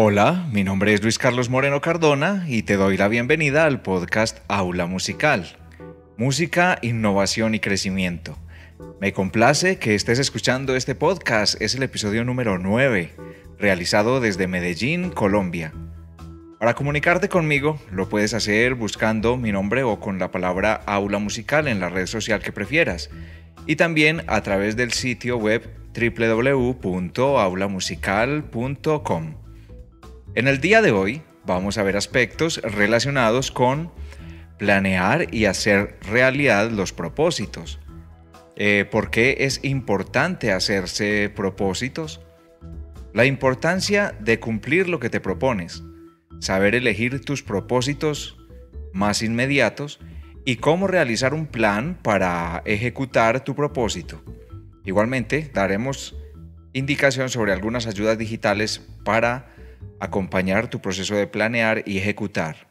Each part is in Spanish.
Hola, mi nombre es Luis Carlos Moreno Cardona y te doy la bienvenida al podcast Aula Musical. Música, innovación y crecimiento. Me complace que estés escuchando este podcast, es el episodio número 9, realizado desde Medellín, Colombia. Para comunicarte conmigo, lo puedes hacer buscando mi nombre o con la palabra Aula Musical en la red social que prefieras, y también a través del sitio web www.aulamusical.com. En el día de hoy vamos a ver aspectos relacionados con planear y hacer realidad los propósitos. Eh, ¿Por qué es importante hacerse propósitos? La importancia de cumplir lo que te propones, saber elegir tus propósitos más inmediatos y cómo realizar un plan para ejecutar tu propósito. Igualmente, daremos indicación sobre algunas ayudas digitales para acompañar tu proceso de planear y ejecutar.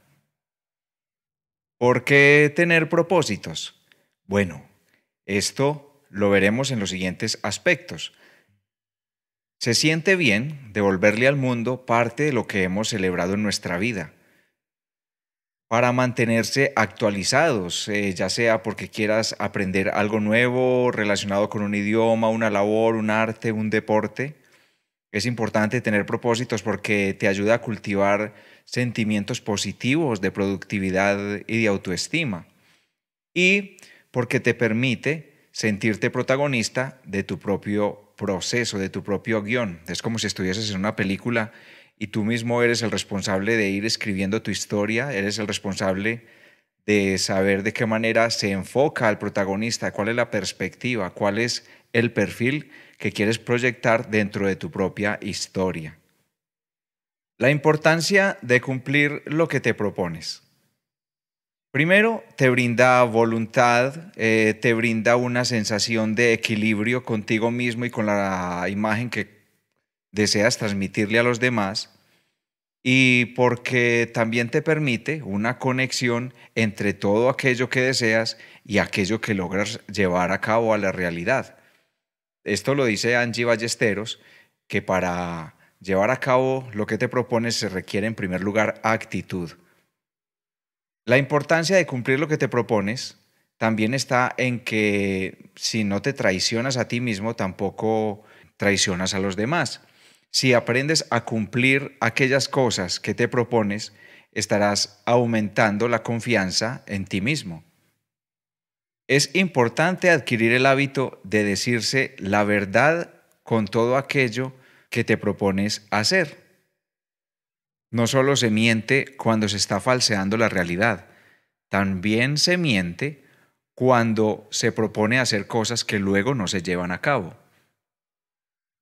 ¿Por qué tener propósitos? Bueno, esto lo veremos en los siguientes aspectos. Se siente bien devolverle al mundo parte de lo que hemos celebrado en nuestra vida para mantenerse actualizados, eh, ya sea porque quieras aprender algo nuevo relacionado con un idioma, una labor, un arte, un deporte, es importante tener propósitos porque te ayuda a cultivar sentimientos positivos de productividad y de autoestima. Y porque te permite sentirte protagonista de tu propio proceso, de tu propio guión. Es como si estuvieses en una película y tú mismo eres el responsable de ir escribiendo tu historia, eres el responsable de saber de qué manera se enfoca al protagonista, cuál es la perspectiva, cuál es el perfil que quieres proyectar dentro de tu propia historia. La importancia de cumplir lo que te propones. Primero, te brinda voluntad, eh, te brinda una sensación de equilibrio contigo mismo y con la imagen que deseas transmitirle a los demás y porque también te permite una conexión entre todo aquello que deseas y aquello que logras llevar a cabo a la realidad. Esto lo dice Angie Ballesteros, que para llevar a cabo lo que te propones se requiere en primer lugar actitud. La importancia de cumplir lo que te propones también está en que si no te traicionas a ti mismo, tampoco traicionas a los demás. Si aprendes a cumplir aquellas cosas que te propones, estarás aumentando la confianza en ti mismo. Es importante adquirir el hábito de decirse la verdad con todo aquello que te propones hacer. No solo se miente cuando se está falseando la realidad, también se miente cuando se propone hacer cosas que luego no se llevan a cabo.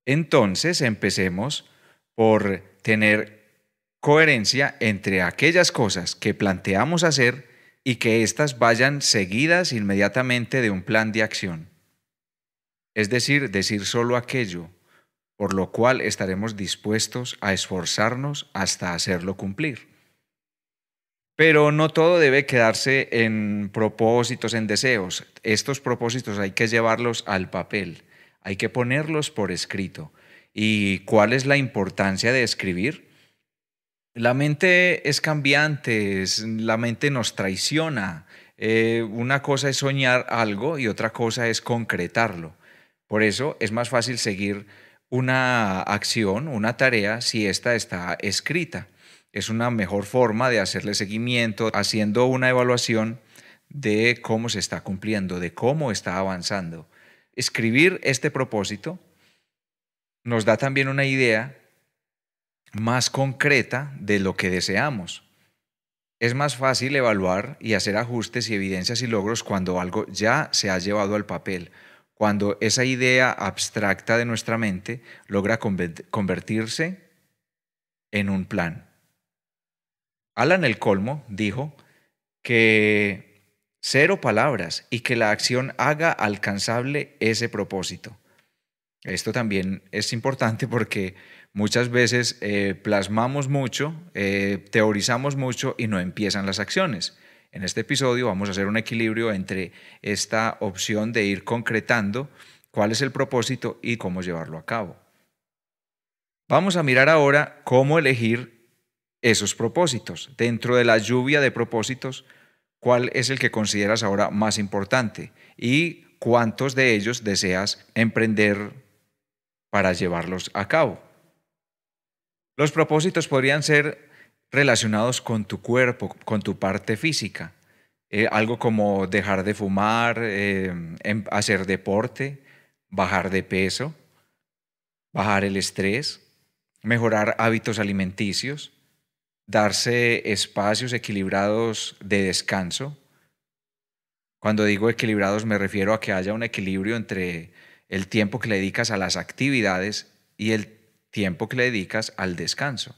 Entonces empecemos por tener coherencia entre aquellas cosas que planteamos hacer y que éstas vayan seguidas inmediatamente de un plan de acción. Es decir, decir solo aquello por lo cual estaremos dispuestos a esforzarnos hasta hacerlo cumplir. Pero no todo debe quedarse en propósitos, en deseos. Estos propósitos hay que llevarlos al papel, hay que ponerlos por escrito. ¿Y cuál es la importancia de escribir? La mente es cambiante, la mente nos traiciona. Eh, una cosa es soñar algo y otra cosa es concretarlo. Por eso es más fácil seguir una acción, una tarea, si esta está escrita. Es una mejor forma de hacerle seguimiento, haciendo una evaluación de cómo se está cumpliendo, de cómo está avanzando. Escribir este propósito nos da también una idea más concreta de lo que deseamos. Es más fácil evaluar y hacer ajustes y evidencias y logros cuando algo ya se ha llevado al papel, cuando esa idea abstracta de nuestra mente logra convertirse en un plan. Alan el Colmo dijo que cero palabras y que la acción haga alcanzable ese propósito. Esto también es importante porque muchas veces eh, plasmamos mucho, eh, teorizamos mucho y no empiezan las acciones. En este episodio vamos a hacer un equilibrio entre esta opción de ir concretando cuál es el propósito y cómo llevarlo a cabo. Vamos a mirar ahora cómo elegir esos propósitos. Dentro de la lluvia de propósitos, ¿cuál es el que consideras ahora más importante? Y cuántos de ellos deseas emprender para llevarlos a cabo. Los propósitos podrían ser relacionados con tu cuerpo, con tu parte física. Eh, algo como dejar de fumar, eh, em, hacer deporte, bajar de peso, bajar el estrés, mejorar hábitos alimenticios, darse espacios equilibrados de descanso. Cuando digo equilibrados me refiero a que haya un equilibrio entre el tiempo que le dedicas a las actividades y el tiempo que le dedicas al descanso.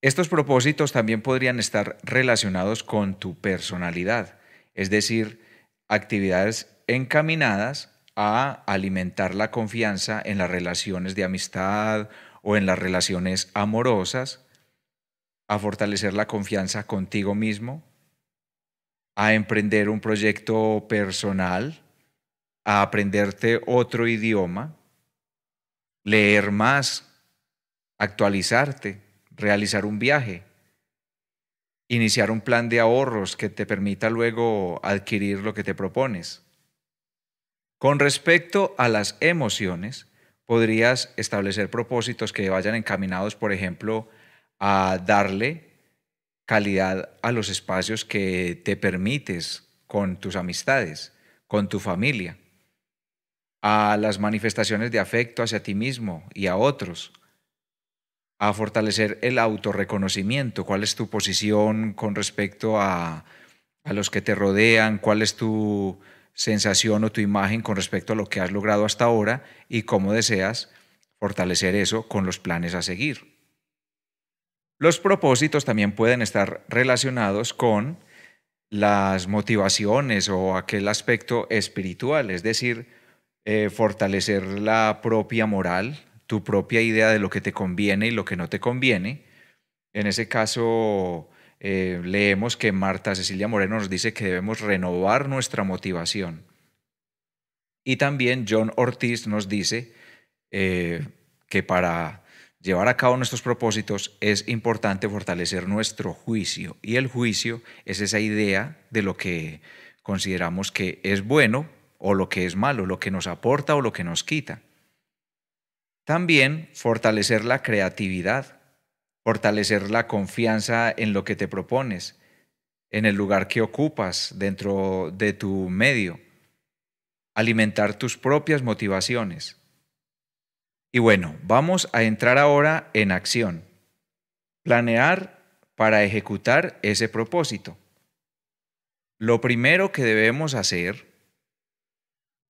Estos propósitos también podrían estar relacionados con tu personalidad, es decir, actividades encaminadas a alimentar la confianza en las relaciones de amistad o en las relaciones amorosas, a fortalecer la confianza contigo mismo, a emprender un proyecto personal, a aprenderte otro idioma, leer más, actualizarte, realizar un viaje, iniciar un plan de ahorros que te permita luego adquirir lo que te propones. Con respecto a las emociones, podrías establecer propósitos que vayan encaminados, por ejemplo, a darle calidad a los espacios que te permites con tus amistades, con tu familia a las manifestaciones de afecto hacia ti mismo y a otros, a fortalecer el autorreconocimiento, cuál es tu posición con respecto a, a los que te rodean, cuál es tu sensación o tu imagen con respecto a lo que has logrado hasta ahora y cómo deseas fortalecer eso con los planes a seguir. Los propósitos también pueden estar relacionados con las motivaciones o aquel aspecto espiritual, es decir, eh, fortalecer la propia moral, tu propia idea de lo que te conviene y lo que no te conviene. En ese caso, eh, leemos que Marta Cecilia Moreno nos dice que debemos renovar nuestra motivación. Y también John Ortiz nos dice eh, que para llevar a cabo nuestros propósitos es importante fortalecer nuestro juicio. Y el juicio es esa idea de lo que consideramos que es bueno o lo que es malo, lo que nos aporta o lo que nos quita. También fortalecer la creatividad, fortalecer la confianza en lo que te propones, en el lugar que ocupas dentro de tu medio, alimentar tus propias motivaciones. Y bueno, vamos a entrar ahora en acción. Planear para ejecutar ese propósito. Lo primero que debemos hacer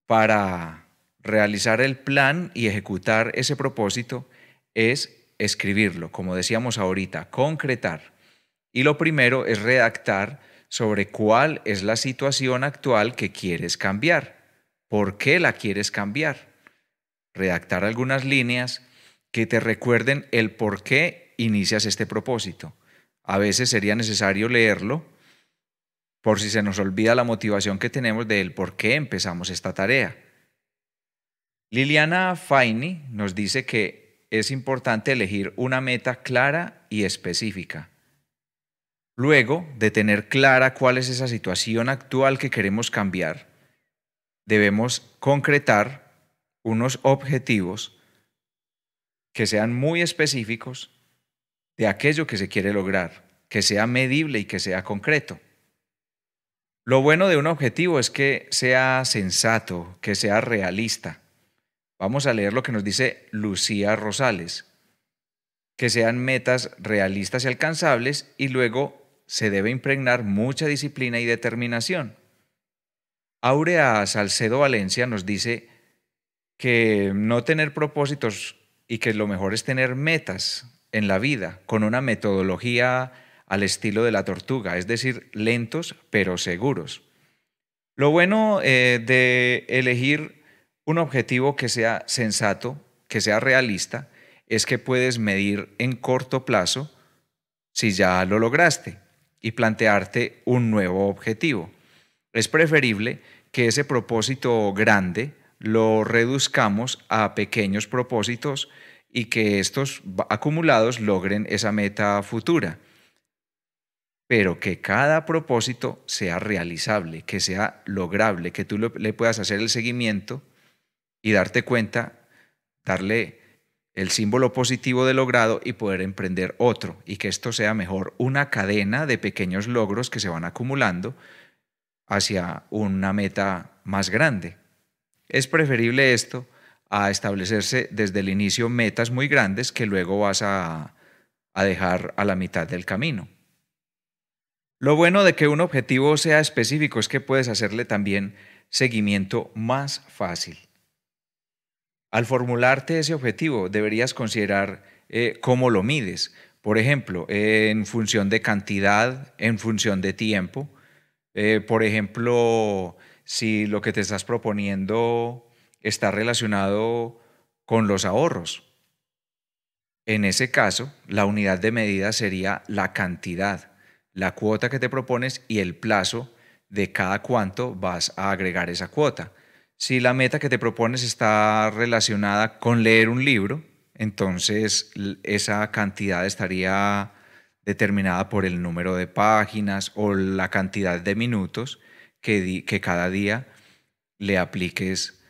para realizar el plan y ejecutar ese propósito es escribirlo, como decíamos ahorita, concretar. Y lo primero es redactar sobre cuál es la situación actual que quieres cambiar, por qué la quieres cambiar. Redactar algunas líneas que te recuerden el por qué inicias este propósito. A veces sería necesario leerlo por si se nos olvida la motivación que tenemos del por qué empezamos esta tarea. Liliana Faini nos dice que es importante elegir una meta clara y específica. Luego de tener clara cuál es esa situación actual que queremos cambiar, debemos concretar unos objetivos que sean muy específicos de aquello que se quiere lograr, que sea medible y que sea concreto. Lo bueno de un objetivo es que sea sensato, que sea realista. Vamos a leer lo que nos dice Lucía Rosales. Que sean metas realistas y alcanzables y luego se debe impregnar mucha disciplina y determinación. Aurea Salcedo Valencia nos dice que no tener propósitos y que lo mejor es tener metas en la vida con una metodología al estilo de la tortuga, es decir, lentos pero seguros. Lo bueno eh, de elegir un objetivo que sea sensato, que sea realista, es que puedes medir en corto plazo si ya lo lograste y plantearte un nuevo objetivo. Es preferible que ese propósito grande lo reduzcamos a pequeños propósitos y que estos acumulados logren esa meta futura pero que cada propósito sea realizable, que sea lograble, que tú le puedas hacer el seguimiento y darte cuenta, darle el símbolo positivo de logrado y poder emprender otro y que esto sea mejor una cadena de pequeños logros que se van acumulando hacia una meta más grande. Es preferible esto a establecerse desde el inicio metas muy grandes que luego vas a, a dejar a la mitad del camino. Lo bueno de que un objetivo sea específico es que puedes hacerle también seguimiento más fácil. Al formularte ese objetivo deberías considerar eh, cómo lo mides. Por ejemplo, en función de cantidad, en función de tiempo. Eh, por ejemplo, si lo que te estás proponiendo está relacionado con los ahorros. En ese caso, la unidad de medida sería la cantidad la cuota que te propones y el plazo de cada cuánto vas a agregar esa cuota. Si la meta que te propones está relacionada con leer un libro, entonces esa cantidad estaría determinada por el número de páginas o la cantidad de minutos que, que cada día le apliques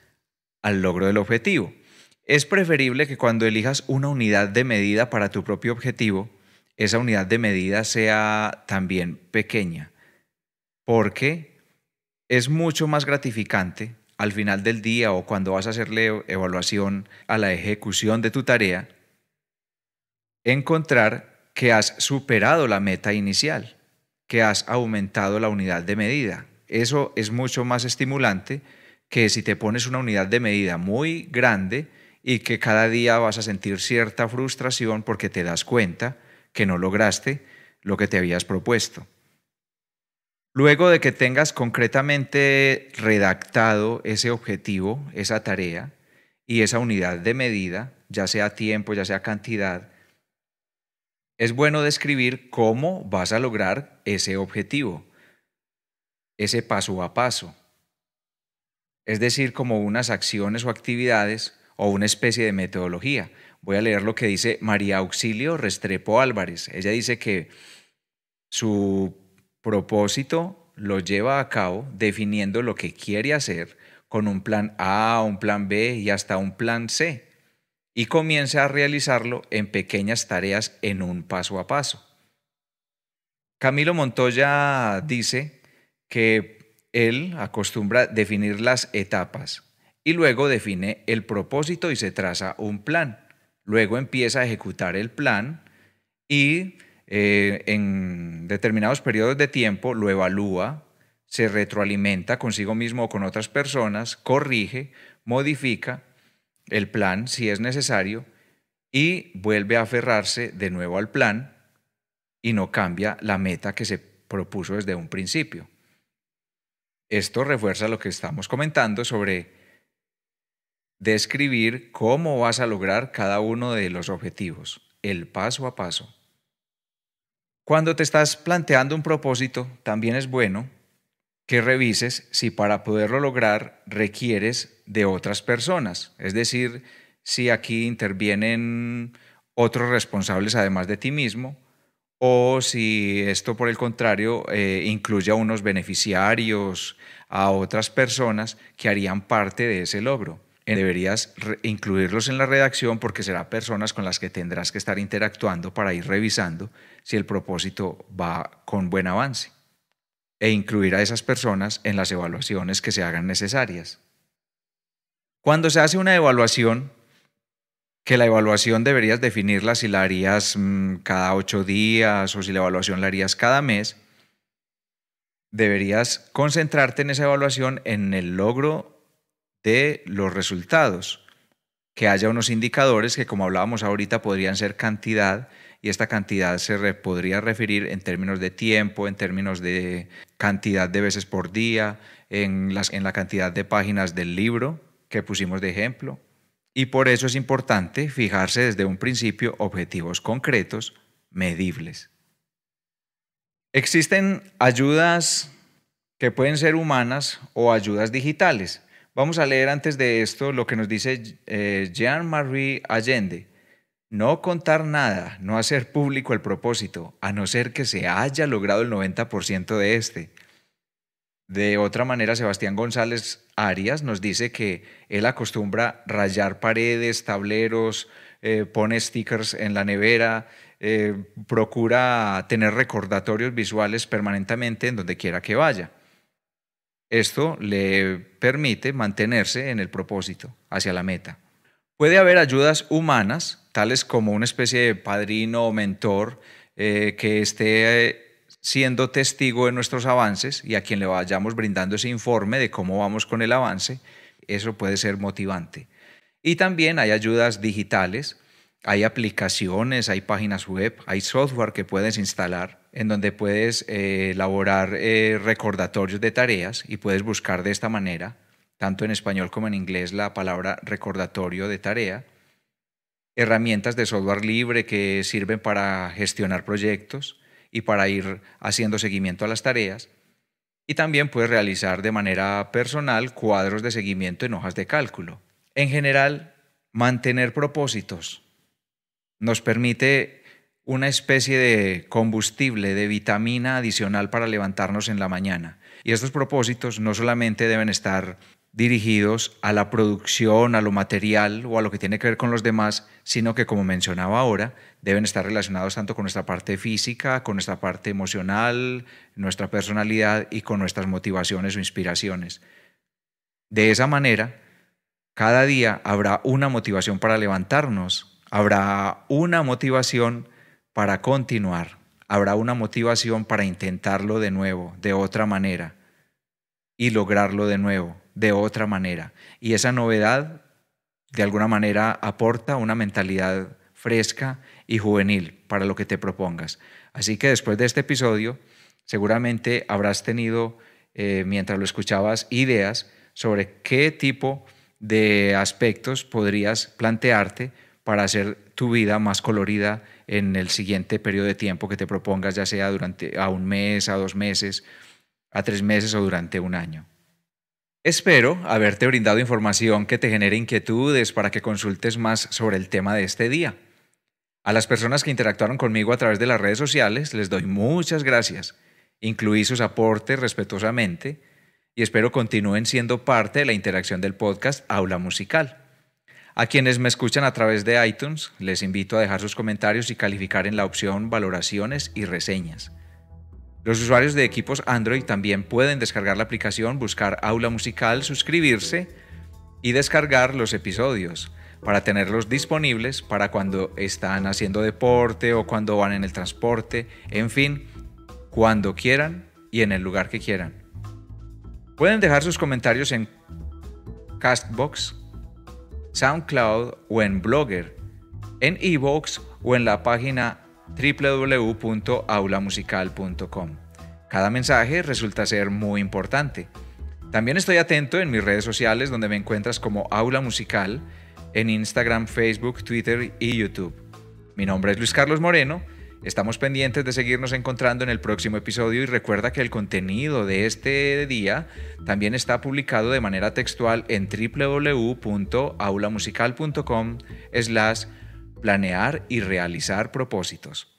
al logro del objetivo. Es preferible que cuando elijas una unidad de medida para tu propio objetivo, esa unidad de medida sea también pequeña, porque es mucho más gratificante al final del día o cuando vas a hacerle evaluación a la ejecución de tu tarea, encontrar que has superado la meta inicial, que has aumentado la unidad de medida. Eso es mucho más estimulante que si te pones una unidad de medida muy grande y que cada día vas a sentir cierta frustración porque te das cuenta que no lograste lo que te habías propuesto. Luego de que tengas concretamente redactado ese objetivo, esa tarea y esa unidad de medida, ya sea tiempo, ya sea cantidad, es bueno describir cómo vas a lograr ese objetivo, ese paso a paso. Es decir, como unas acciones o actividades o una especie de metodología. Voy a leer lo que dice María Auxilio Restrepo Álvarez. Ella dice que su propósito lo lleva a cabo definiendo lo que quiere hacer con un plan A, un plan B y hasta un plan C y comienza a realizarlo en pequeñas tareas en un paso a paso. Camilo Montoya dice que él acostumbra definir las etapas y luego define el propósito y se traza un plan luego empieza a ejecutar el plan y eh, en determinados periodos de tiempo lo evalúa, se retroalimenta consigo mismo o con otras personas, corrige, modifica el plan si es necesario y vuelve a aferrarse de nuevo al plan y no cambia la meta que se propuso desde un principio. Esto refuerza lo que estamos comentando sobre describir cómo vas a lograr cada uno de los objetivos, el paso a paso. Cuando te estás planteando un propósito, también es bueno que revises si para poderlo lograr requieres de otras personas, es decir, si aquí intervienen otros responsables además de ti mismo, o si esto por el contrario eh, incluye a unos beneficiarios, a otras personas que harían parte de ese logro deberías incluirlos en la redacción porque serán personas con las que tendrás que estar interactuando para ir revisando si el propósito va con buen avance e incluir a esas personas en las evaluaciones que se hagan necesarias. Cuando se hace una evaluación, que la evaluación deberías definirla si la harías mm, cada ocho días o si la evaluación la harías cada mes, deberías concentrarte en esa evaluación en el logro de los resultados, que haya unos indicadores que, como hablábamos ahorita, podrían ser cantidad y esta cantidad se podría referir en términos de tiempo, en términos de cantidad de veces por día, en la cantidad de páginas del libro que pusimos de ejemplo. Y por eso es importante fijarse desde un principio objetivos concretos, medibles. Existen ayudas que pueden ser humanas o ayudas digitales. Vamos a leer antes de esto lo que nos dice eh, Jean-Marie Allende. No contar nada, no hacer público el propósito, a no ser que se haya logrado el 90% de este. De otra manera, Sebastián González Arias nos dice que él acostumbra rayar paredes, tableros, eh, pone stickers en la nevera, eh, procura tener recordatorios visuales permanentemente en donde quiera que vaya. Esto le permite mantenerse en el propósito, hacia la meta. Puede haber ayudas humanas, tales como una especie de padrino o mentor eh, que esté eh, siendo testigo de nuestros avances y a quien le vayamos brindando ese informe de cómo vamos con el avance. Eso puede ser motivante. Y también hay ayudas digitales, hay aplicaciones, hay páginas web, hay software que puedes instalar en donde puedes eh, elaborar eh, recordatorios de tareas y puedes buscar de esta manera, tanto en español como en inglés, la palabra recordatorio de tarea. Herramientas de software libre que sirven para gestionar proyectos y para ir haciendo seguimiento a las tareas. Y también puedes realizar de manera personal cuadros de seguimiento en hojas de cálculo. En general, mantener propósitos nos permite una especie de combustible, de vitamina adicional para levantarnos en la mañana. Y estos propósitos no solamente deben estar dirigidos a la producción, a lo material o a lo que tiene que ver con los demás, sino que, como mencionaba ahora, deben estar relacionados tanto con nuestra parte física, con nuestra parte emocional, nuestra personalidad y con nuestras motivaciones o inspiraciones. De esa manera, cada día habrá una motivación para levantarnos, habrá una motivación para continuar. Habrá una motivación para intentarlo de nuevo, de otra manera, y lograrlo de nuevo, de otra manera. Y esa novedad, de alguna manera, aporta una mentalidad fresca y juvenil para lo que te propongas. Así que después de este episodio, seguramente habrás tenido, eh, mientras lo escuchabas, ideas sobre qué tipo de aspectos podrías plantearte para hacer tu vida más colorida en el siguiente periodo de tiempo que te propongas, ya sea durante a un mes, a dos meses, a tres meses o durante un año. Espero haberte brindado información que te genere inquietudes para que consultes más sobre el tema de este día. A las personas que interactuaron conmigo a través de las redes sociales les doy muchas gracias. Incluí sus aportes respetuosamente y espero continúen siendo parte de la interacción del podcast Aula Musical. A quienes me escuchan a través de iTunes, les invito a dejar sus comentarios y calificar en la opción valoraciones y reseñas. Los usuarios de equipos Android también pueden descargar la aplicación, buscar aula musical, suscribirse y descargar los episodios para tenerlos disponibles para cuando están haciendo deporte o cuando van en el transporte, en fin, cuando quieran y en el lugar que quieran. Pueden dejar sus comentarios en Castbox, SoundCloud o en Blogger, en Evox o en la página www.aulamusical.com. Cada mensaje resulta ser muy importante. También estoy atento en mis redes sociales donde me encuentras como Aula Musical en Instagram, Facebook, Twitter y YouTube. Mi nombre es Luis Carlos Moreno Estamos pendientes de seguirnos encontrando en el próximo episodio y recuerda que el contenido de este día también está publicado de manera textual en www.aulamusical.com slash planear y realizar propósitos.